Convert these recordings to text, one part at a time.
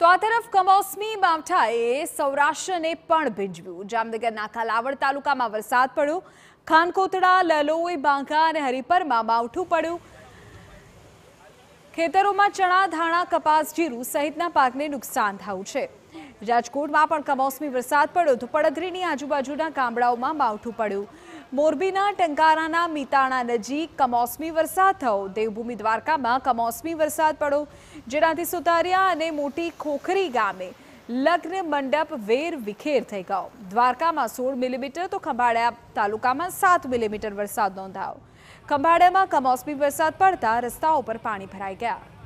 તો આ તરફ કમોસમી માવઠાએ સૌરાષ્ટ્રને પણ ભીંજવ્યું જામનગરના કાલાવડ તાલુકામાં વરસાદ પડ્યો ખાનકોતડા લલોઈ બાંકા અને હરિપરમાં માવઠું પડ્યું ખેતરોમાં ચણા ધાણા કપાસ જીરું સહિતના પાકને નુકસાન થયું છે રાજકોટમાં પણ કમોસમી વરસાદ પડ્યો તો પડધરીની આજુબાજુના ગામડાઓમાં માવઠું પડ્યું મોરબીના ટંકારાના મીતાણા નજીક કમોસમી વરસાદ થયો દેવભૂમિ દ્વારકામાં કમોસમી વરસાદ પડ્યો જેનાથી સુતારિયા અને મોટી ખોખરી ગામે લગ્ન મંડપ વેર વિખેર થઈ ગયો દ્વારકામાં સોળ મિલીમીટર તો ખંભાળિયા તાલુકામાં સાત મિલીમીટર વરસાદ નોંધાયો ખંભાળિયામાં કમોસમી વરસાદ પડતા રસ્તાઓ પર પાણી ભરાઈ ગયા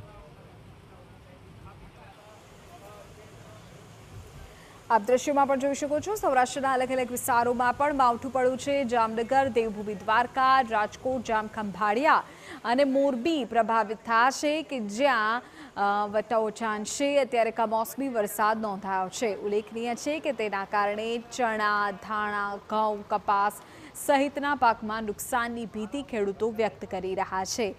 આપ દ્રશ્યોમાં પણ જોઈ શકો છો સૌરાષ્ટ્રના અલગ અલગ વિસ્તારોમાં પણ માવઠું પડ્યું છે જામનગર દેવભૂમિ દ્વારકા રાજકોટ જામખંભાળિયા અને મોરબી પ્રભાવિત થયા કે જ્યાં વટાઓછાન છે અત્યારે કમોસમી વરસાદ નોંધાયો છે ઉલ્લેખનીય છે કે તેના કારણે ચણા ધાણા ઘઉં કપાસ સહિતના પાકમાં નુકસાનની ભીતિ ખેડૂતો વ્યક્ત કરી રહ્યા છે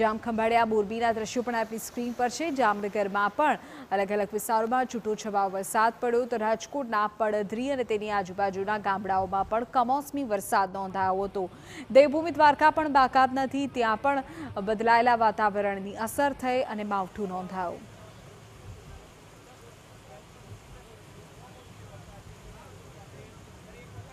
જામ ખંભાળિયા મોરબીના દ્રશ્યો પણ આપણી સ્ક્રીન પર છે જામનગરમાં પણ અલગ અલગ વિસ્તારોમાં છૂટો વરસાદ પડ્યો તો રાજકોટના પડધરી અને તેની આજુબાજુના ગામડાઓમાં પણ કમોસમી વરસાદ નોંધાયો હતો દેવભૂમિ દ્વારકા પણ બાકાત નથી ત્યાં પણ બદલાયેલા વાતાવરણની અસર થઈ અને માવઠું નોંધાયું